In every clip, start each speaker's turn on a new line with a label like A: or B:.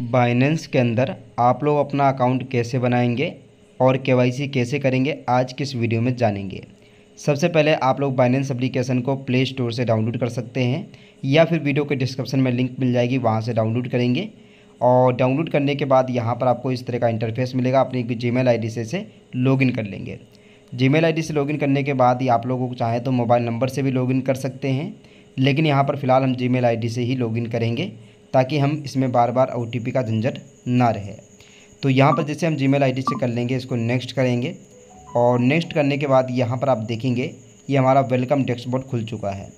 A: Binance के अंदर आप लोग अपना अकाउंट कैसे बनाएंगे और के कैसे करेंगे आज किस वीडियो में जानेंगे सबसे पहले आप लोग बाइनेंस एप्लीकेशन को प्ले स्टोर से डाउनलोड कर सकते हैं या फिर वीडियो के डिस्क्रिप्शन में लिंक मिल जाएगी वहाँ से डाउनलोड करेंगे और डाउनलोड करने के बाद यहाँ पर आपको इस तरह का इंटरफेस मिलेगा अपनी जी मेल से इसे लॉगिन कर लेंगे जी मेल से लॉगिन करने के बाद ही आप लोगों को चाहें तो मोबाइल नंबर से भी लॉग कर सकते हैं लेकिन यहाँ पर फ़िलहाल हम जी मेल से ही लॉगिन करेंगे ताकि हम इसमें बार बार ओ का झंझट ना रहे तो यहाँ पर जैसे हम जी मेल से कर लेंगे इसको नेक्स्ट करेंगे और नेक्स्ट करने के बाद यहाँ पर आप देखेंगे ये हमारा वेलकम डैक्सबोर्ड खुल चुका है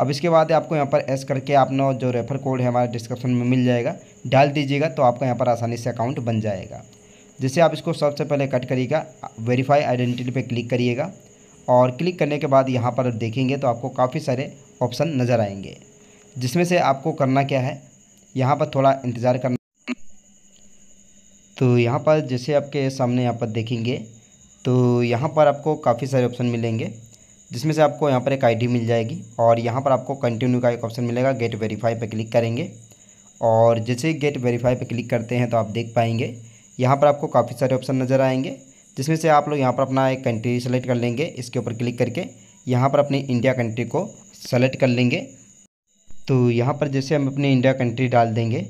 A: अब इसके बाद आपको यहाँ पर एस करके आपने जो रेफर कोड है हमारे डिस्क्रिप्शन में मिल जाएगा डाल दीजिएगा तो आपका यहाँ पर आसानी से अकाउंट बन जाएगा जैसे आप इसको सबसे पहले कट करिएगा वेरीफाई आइडेंटिटी पे क्लिक करिएगा और क्लिक करने के बाद यहाँ पर देखेंगे तो आपको काफ़ी सारे ऑप्शन नज़र आएंगे जिसमें से आपको करना क्या है यहाँ पर थोड़ा इंतज़ार करना तो यहाँ पर जैसे आपके सामने यहाँ पर देखेंगे तो यहाँ पर आपको काफ़ी सारे ऑप्शन मिलेंगे जिसमें से आपको यहाँ पर एक आईडी मिल जाएगी और यहाँ पर आपको कंटिन्यू का एक ऑप्शन मिलेगा गेट वेरीफाई पर क्लिक करेंगे और जैसे ही गेट वेरीफाई पर क्लिक करते हैं तो आप देख पाएंगे यहाँ पर आपको काफ़ी सारे ऑप्शन नज़र आएंगे जिसमें से आप लोग यहाँ पर अपना एक कंट्री सेलेक्ट कर लेंगे इसके ऊपर क्लिक करके यहाँ पर अपनी इंडिया कंट्री को सेलेक्ट कर लेंगे तो यहाँ पर जैसे हम अपने इंडिया कंट्री डाल देंगे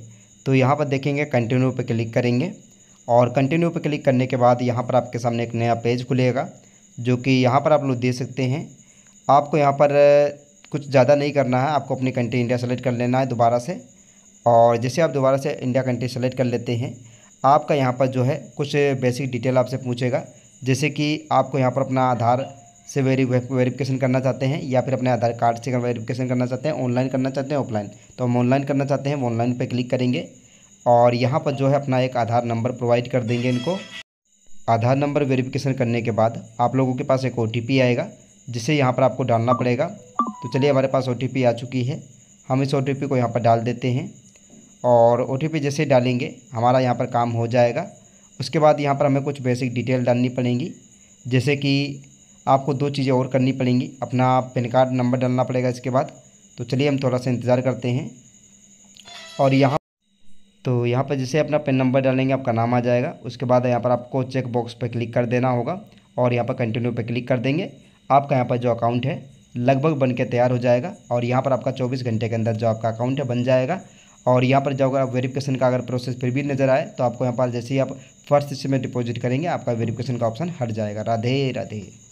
A: तो यहाँ पर देखेंगे कंटिन्यू पर क्लिक करेंगे और कंटिन्यू पर क्लिक करने के बाद यहाँ पर आपके सामने एक नया पेज खुलेगा जो कि यहाँ पर आप लोग दे सकते हैं आपको यहाँ पर कुछ ज़्यादा नहीं करना है आपको अपनी कंट्री इंडिया सेलेक्ट कर लेना है दोबारा से और जैसे आप दोबारा से इंडिया कंट्री सेलेक्ट कर लेते हैं आपका यहाँ पर जो है कुछ बेसिक डिटेल आपसे पूछेगा जैसे कि आपको यहाँ पर अपना आधार से वेरी वेरिफिकेशन करना चाहते हैं या फिर अपने आधार कार्ड से वेरिफिकेशन करना चाहते हैं ऑनलाइन करना चाहते हैं ऑफलाइन तो हम ऑनलाइन करना चाहते हैं ऑनलाइन पर क्लिक करेंगे और यहाँ पर जो है अपना एक आधार नंबर प्रोवाइड कर देंगे इनको आधार नंबर वेरिफिकेशन करने के बाद आप लोगों के पास एक ओ आएगा जिसे यहाँ पर आपको डालना पड़ेगा तो चलिए हमारे पास ओ आ चुकी है हम इस ओ को यहाँ पर डाल देते हैं और ओ जैसे डालेंगे हमारा यहाँ पर काम हो जाएगा उसके बाद यहाँ पर हमें कुछ बेसिक डिटेल डालनी पड़ेंगी जैसे कि आपको दो चीज़ें और करनी पड़ेंगी अपना पेन कार्ड नंबर डालना पड़ेगा इसके बाद तो चलिए हम थोड़ा सा इंतज़ार करते हैं और यहाँ तो यहाँ पर जैसे अपना पेन नंबर डालेंगे आपका नाम आ जाएगा उसके बाद यहाँ पर आपको चेक बॉक्स पर क्लिक कर देना होगा और यहाँ पर कंटिन्यू पर क्लिक कर देंगे आपका यहाँ पर जो अकाउंट है लगभग बन के तैयार हो जाएगा और यहाँ पर आपका चौबीस घंटे के अंदर जो आपका अकाउंट है बन जाएगा और यहाँ पर जाओगे आप वेरिफिकेशन का अगर प्रोसेस फिर भी नज़र आए तो आपको यहाँ पर जैसे ही आप फर्स्ट इसमें डिपॉजिट करेंगे आपका वेरिफिकेशन का ऑप्शन हट जाएगा राधे राधे